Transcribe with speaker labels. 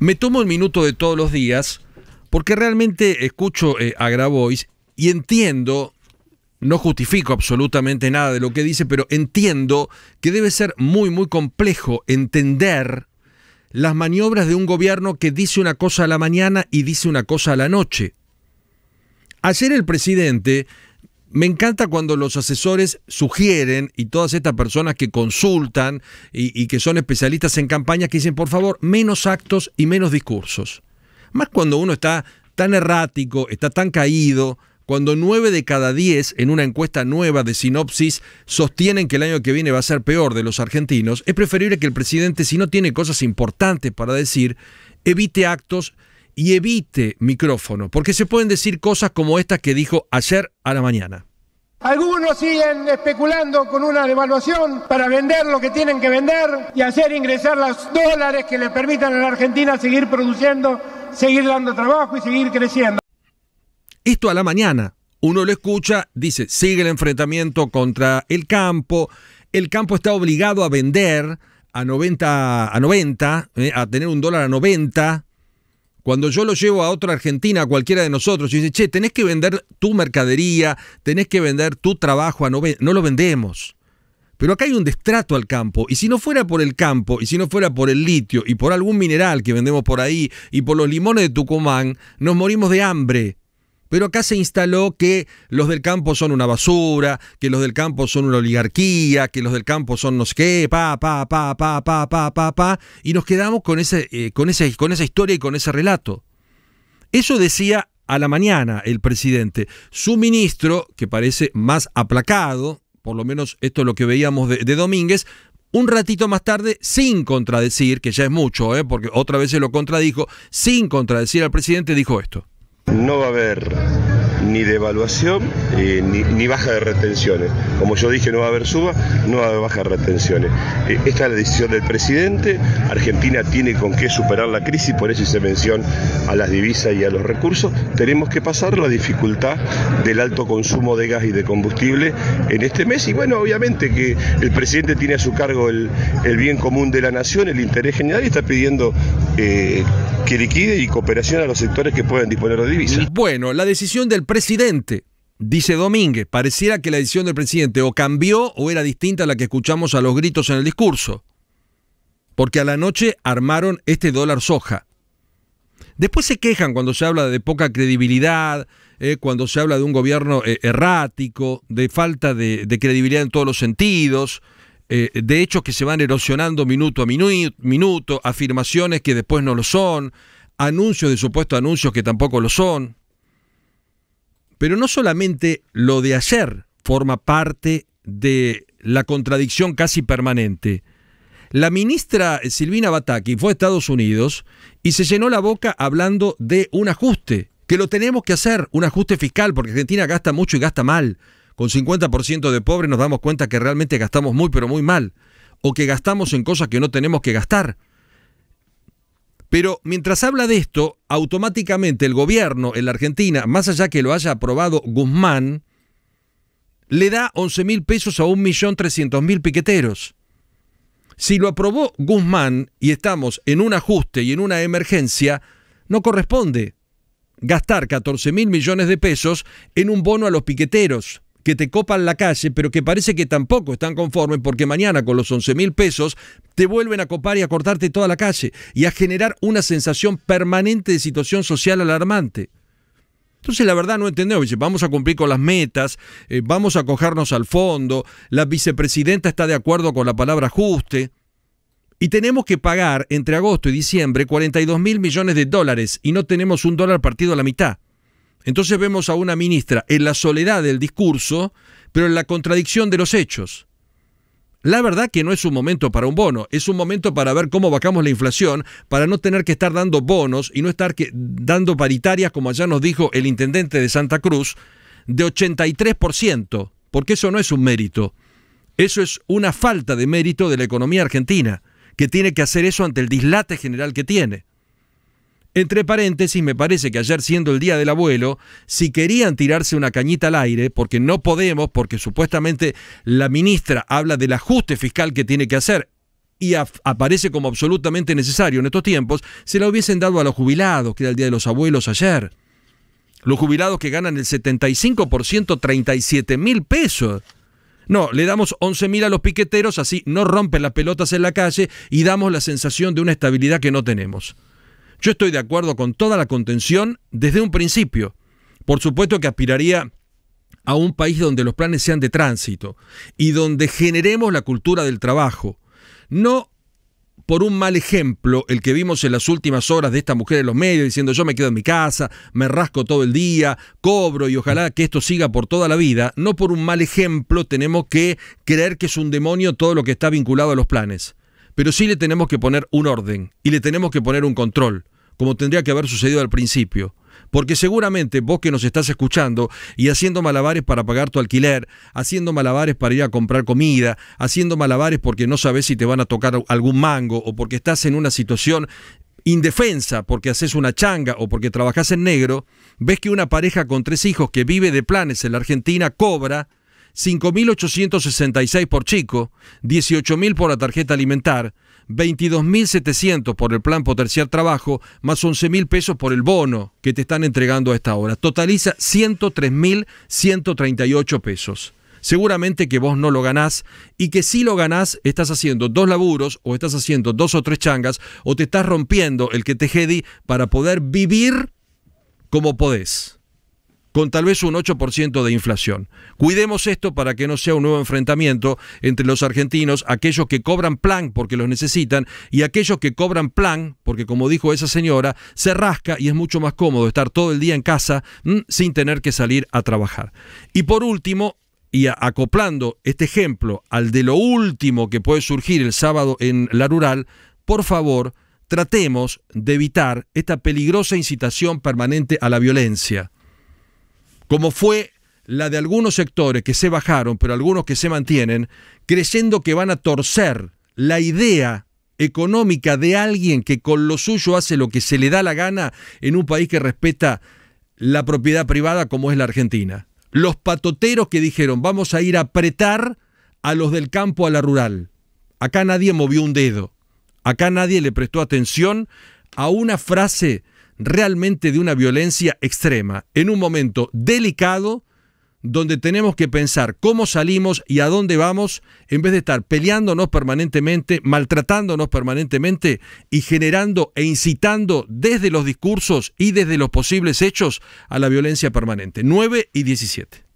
Speaker 1: Me tomo el minuto de todos los días porque realmente escucho eh, a Grabois y entiendo, no justifico absolutamente nada de lo que dice, pero entiendo que debe ser muy, muy complejo entender las maniobras de un gobierno que dice una cosa a la mañana y dice una cosa a la noche. Ayer el presidente me encanta cuando los asesores sugieren y todas estas personas que consultan y, que son especialistas en campañas que dicen, por favor, menos actos y menos discursos. Más cuando uno está tan errático, está tan caído, cuando nueve de cada diez en una encuesta nueva de sinopsis sostienen que el año que viene va a ser peor de los argentinos, es preferible que el presidente, si no tiene cosas importantes para decir, evite actos y evite micrófono, porque se pueden decir cosas como estas que dijo ayer a la mañana. Algunos siguen especulando con una devaluación para vender lo que tienen que vender y hacer ingresar los dólares que le permitan a la Argentina seguir produciendo, seguir dando trabajo y seguir creciendo. Esto a la mañana. Uno lo escucha, dice, sigue el enfrentamiento contra el campo, el campo está obligado a vender a 90, a 90, eh, a tener un dólar a 90, cuando yo lo llevo a otra Argentina, a cualquiera de nosotros, y dice, che, tenés que vender tu mercadería, tenés que vender tu trabajo, no, no lo vendemos. Pero acá hay un destrato al campo, y si no fuera por el campo, y si no fuera por el litio, y por algún mineral que vendemos por ahí, y por los limones de Tucumán, nos morimos de hambre. Pero acá se instaló que los del campo son una basura, que los del campo son una oligarquía, que los del campo son no sé qué, pa, pa, pa, pa, pa, pa, pa, pa, y nos quedamos con, ese, eh, con, ese, con esa historia y con ese relato. Eso decía a la mañana el presidente. Su ministro, que parece más aplacado, por lo menos esto es lo que veíamos de, Domínguez, un ratito más tarde, sin contradecir, que ya es mucho, eh, porque otra vez se lo contradijo, sin contradecir al presidente, dijo esto. No va a haber ni devaluación eh, ni, baja de retenciones. Como yo dije, no va a haber suba, no va a haber baja de retenciones. Eh, esta es la decisión del presidente. Argentina tiene con qué superar la crisis, por eso hice mención a las divisas y a los recursos. Tenemos que pasar la dificultad del alto consumo de gas y de combustible en este mes. Y bueno, obviamente que el presidente tiene a su cargo el, bien común de la nación, el interés general, y está pidiendo eh, que liquide y cooperación a los sectores que pueden disponer de divisas. Bueno, la decisión del presidente, dice Domínguez, pareciera que la decisión del presidente o cambió o era distinta a la que escuchamos a los gritos en el discurso. Porque a la noche armaron este dólar soja. Después se quejan cuando se habla de poca credibilidad, eh, cuando se habla de un gobierno eh, errático, de falta de credibilidad en todos los sentidos. Eh, de hechos que se van erosionando minuto a minuto, afirmaciones que después no lo son, anuncios de supuesto anuncios que tampoco lo son. Pero no solamente lo de ayer forma parte de la contradicción casi permanente. La ministra Silvina Bataki fue a Estados Unidos y se llenó la boca hablando de un ajuste, que lo tenemos que hacer, un ajuste fiscal, porque Argentina gasta mucho y gasta mal con 50% de pobres nos damos cuenta que realmente gastamos muy, pero muy mal, o que gastamos en cosas que no tenemos que gastar. Pero mientras habla de esto, automáticamente el gobierno en la Argentina, más allá que lo haya aprobado Guzmán, le da 11 mil pesos a 1.300.000 piqueteros. Si lo aprobó Guzmán y estamos en un ajuste y en una emergencia, no corresponde gastar 14 mil millones de pesos en un bono a los piqueteros que te copan la calle, pero que parece que tampoco están conformes porque mañana con los 11 mil pesos te vuelven a copar y a cortarte toda la calle y a generar una sensación permanente de situación social alarmante. Entonces la verdad no entendemos, vamos a cumplir con las metas, eh, vamos a cogernos al fondo, la vicepresidenta está de acuerdo con la palabra ajuste. Y tenemos que pagar entre agosto y diciembre 42 mil millones de dólares y no tenemos un dólar partido a la mitad. Entonces vemos a una ministra en la soledad del discurso, pero en la contradicción de los hechos. La verdad que no es un momento para un bono, es un momento para ver cómo bajamos la inflación, para no tener que estar dando bonos y no estar dando paritarias, como allá nos dijo el intendente de Santa Cruz, de 83%, porque eso no es un mérito. Eso es una falta de mérito de la economía argentina, que tiene que hacer eso ante el dislate general que tiene. Entre paréntesis, me parece que ayer siendo el día del abuelo, si querían tirarse una cañita al aire, porque no podemos, porque supuestamente la ministra habla del ajuste fiscal que tiene que hacer, y aparece como absolutamente necesario en estos tiempos, se la hubiesen dado a los jubilados, que era el Día de los Abuelos ayer. Los jubilados que ganan el 75%, 37 mil pesos. No, le damos 11 mil a los piqueteros, así no rompen las pelotas en la calle y damos la sensación de una estabilidad que no tenemos. Yo estoy de acuerdo con toda la contención desde un principio. Por supuesto que aspiraría a un país donde los planes sean de tránsito y donde generemos la cultura del trabajo. No por un mal ejemplo, el que vimos en las últimas horas de esta mujer en los medios diciendo yo me quedo en mi casa, me rasco todo el día, cobro y ojalá que esto siga por toda la vida, no por un mal ejemplo tenemos que creer que es un demonio todo lo que está vinculado a los planes. Pero sí le tenemos que poner un orden y le tenemos que poner un control, como tendría que haber sucedido al principio. Porque seguramente vos que nos estás escuchando y haciendo malabares para pagar tu alquiler, haciendo malabares para ir a comprar comida, haciendo malabares porque no sabes si te van a tocar algún mango o porque estás en una situación indefensa porque haces una changa o porque trabajás en negro, ves que una pareja con tres hijos que vive de planes en la Argentina cobra 5.866 por chico, 18.000 por la tarjeta alimentar, 22.700 por el plan potencial trabajo, más 11.000 pesos por el bono que te están entregando a esta hora. Totaliza 103.138 pesos. Seguramente que vos no lo ganás y que si lo ganás estás haciendo dos laburos o estás haciendo dos o tres changas o te estás rompiendo el que te jedi para poder vivir como podés con tal vez un 8% de inflación. Cuidemos esto para que no sea un nuevo enfrentamiento entre los argentinos, aquellos que cobran plan porque los necesitan y aquellos que cobran plan porque, como dijo esa señora, se rasca y es mucho más cómodo estar todo el día en casa mm, sin tener que salir a trabajar. Y por último, y acoplando este ejemplo al de lo último que puede surgir el sábado en la rural, por favor, tratemos de evitar esta peligrosa incitación permanente a la violencia como fue la de algunos sectores que se bajaron, pero algunos que se mantienen, creyendo que van a torcer la idea económica de alguien que con lo suyo hace lo que se le da la gana en un país que respeta la propiedad privada como es la Argentina. Los patoteros que dijeron vamos a ir a apretar a los del campo a la rural. Acá nadie movió un dedo. Acá nadie le prestó atención a una frase realmente de una violencia extrema, en un momento delicado donde tenemos que pensar cómo salimos y a dónde vamos, en vez de estar peleándonos permanentemente, maltratándonos permanentemente y generando e incitando desde los discursos y desde los posibles hechos a la violencia permanente. 9 y 17.